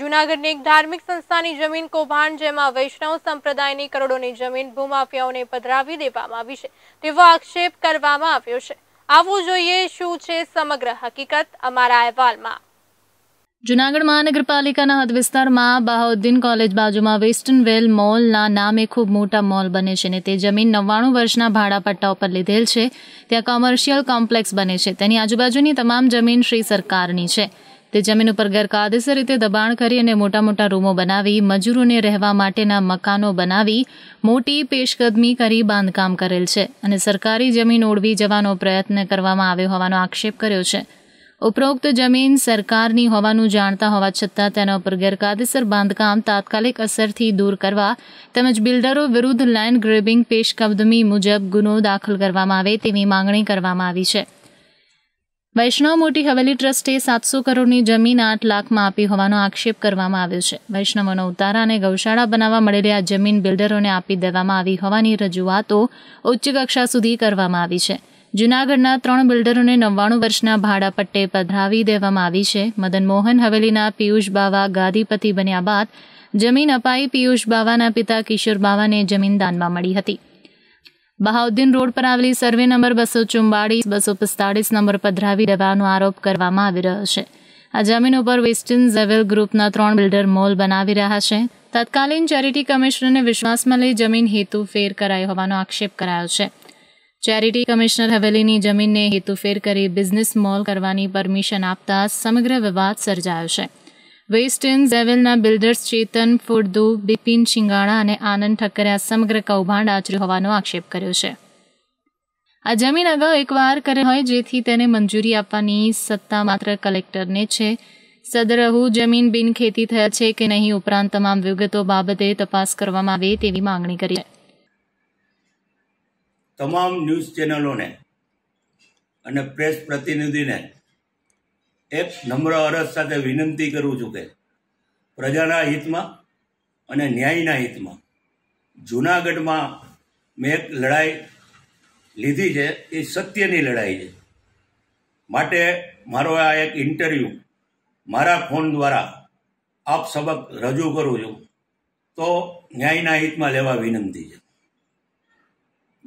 જૂનાગઢની એક ધાર્મિક સંસ્થાની જમીન કૌભાંડ જેમાં વૈષ્ણવ સંપ્રદાયની કરોડોની જમીન ભૂમાફિયાઓને પધરાવી દેવામાં આવી છે તેવો આક્ષેપ કરવામાં આવ્યો છે આવવું જોઈએ શું છે સમગ્ર હકીકત અમારા અહેવાલમાં જુનાગઢ મહાનગરપાલિકાના હદ વિસ્તારમાં બહાઉદ્દીન કોલેજ બાજુમાં વેસ્ટર્ન વેલ મોલના નામે ખૂબ મોટા મોલ બને છે અને તે જમીન નવ્વાણું વર્ષના ભાડા પટ્ટા ઉપર લીધેલ છે ત્યાં કોમર્શિયલ કોમ્પ્લેક્સ બને છે તેની આજુબાજુની તમામ જમીન શ્રી સરકારની છે તે જમીન ઉપર ગેરકાયદેસર રીતે દબાણ કરી અને મોટા મોટા રૂમો બનાવી મજૂરોને રહેવા માટેના મકાનો બનાવી મોટી પેશકદમી કરી બાંધકામ કરેલ છે અને સરકારી જમીન ઓળવી જવાનો પ્રયત્ન કરવામાં આવ્યો હોવાનો આક્ષેપ કર્યો છે ઉપરોક્ત જમીન સરકારની હોવાનું જાણતા હોવા છતાં તેના ઉપર ગેરકાયદેસર બાંધકામ તાત્કાલિક અસરથી દૂર કરવા તેમજ બિલ્ડરો વિરુદ્ધ લેન્ડ ગ્રેબિંગ પેશકદમી મુજબ ગુનો દાખલ કરવામાં આવે તેવી માંગણી કરવામાં આવી છે વૈષ્ણવ મોટી હવેલી ટ્રસ્ટે સાતસો કરોડની જમીન આઠ લાખમાં આપી હોવાનો આક્ષેપ કરવામાં આવ્યો છે વૈષ્ણવોનો ઉતારા અને ગૌશાળા બનાવવા મળેલી આ જમીન બિલ્ડરોને આપી દેવામાં આવી હોવાની રજૂઆતો ઉચ્ચ કક્ષા સુધી કરવામાં આવી છે જૂનાગઢના ત્રણ બિલ્ડરોને નવ્વાણું વર્ષના ભાડા પટ્ટે પધરાવી દેવામાં આવી છે મદન મોહન હવેલીના પિયુષ બાવા ગાદીપતિ બન્યા બાદ જમીન અપાઈ પિયુષ બાવાના પિતા કિશોર બાવાને જમીન દાનમાં મળી હતી બહાઉદ્દીન રોડ પર આવેલી સર્વે નંબર બસો ચુમ્બાળીસ બસો પિસ્તાળીસ નંબર પધરાવી દેવાનો આરોપ કરવામાં આવી રહ્યો છે આ જમીન ઉપર વેસ્ટર્ન ઝેવેલ ગ્રુપના ત્રણ બિલ્ડર મોલ બનાવી રહ્યા છે તત્કાલીન ચેરિટી કમિશનરને વિશ્વાસમાં લઈ જમીન હેતુ ફેર કરાયો હોવાનો આક્ષેપ કરાયો છે ચેરિટી કમિશનર હવેલીની જમીનને હેતુ ફેર કરી બિઝનેસ મોલ કરવાની પરમિશન આપતા સમગ્ર વિવાદ સર્જાયો છે વેસ્ટર્ન ઝેવેલના બિલ્ડર્સ ચેતન ફુર્દુ બિપિન શિંગાણા અને આનંદ ઠક્કરે આ સમગ્ર કૌભાંડ આચર્યું હોવાનો આક્ષેપ કર્યો છે આ જમીન અગાઉ એકવાર કરે હોય જેથી તેને મંજૂરી આપવાની સત્તા માત્ર કલેક્ટરને છે સદરહુ જમીન બિન ખેતી થયા છે કે નહીં ઉપરાંત તમામ વિગતો બાબતે તપાસ કરવામાં આવે તેવી માંગણી કરી છે તમામ ન્યૂઝ ચેનલોને અને પ્રેસ પ્રતિનિધિને એક નમ્ર અરજ સાથે વિનંતી કરું છું કે પ્રજાના હિતમાં અને ન્યાયના હિતમાં જૂનાગઢમાં મેં એક લડાઈ લીધી છે એ સત્યની લડાઈ છે માટે મારો આ એક ઇન્ટરવ્યૂ મારા ફોન દ્વારા આપ સબક રજૂ કરું છું તો ન્યાયના હિતમાં લેવા વિનંતી છે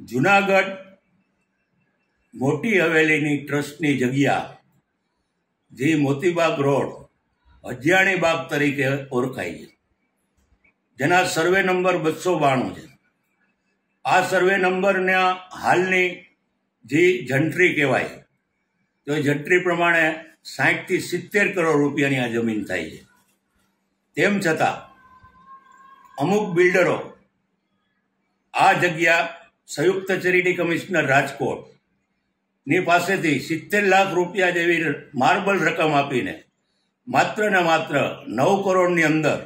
જૂનાગઢ મોટી હવેલીની ટ્રસ્ટની જગ્યા જે મોતીબાગ રોડ હજિયાણી બાગ તરીકે ઓળખાય છે જેના સર્વે નંબર બસો બાણું છે આ સર્વે નંબરના હાલની જે જંટ્રી કહેવાય તો જંટ્રી પ્રમાણે સાહીઠથી સિત્તેર કરોડ રૂપિયાની આ જમીન થાય છે તેમ છતાં અમુક બિલ્ડરો આ જગ્યા સંયુક્ત ચેરિટી કમિશનર રાજકોટ ની પાસેથી સિત્તેર લાખ રૂપિયા જેવી માર્બલ રકમ આપીને માત્ર ને માત્ર નવ કરોડની અંદર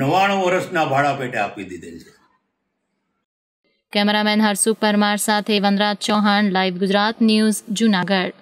નવ્વાણું વર્ષના ભાડા પેટે આપી દીધેલ છે કેમેરામેન હરસુ પરમાર સાથે વનરાજ ચૌહાણ લાઈવ ગુજરાત ન્યૂઝ જુનાગઢ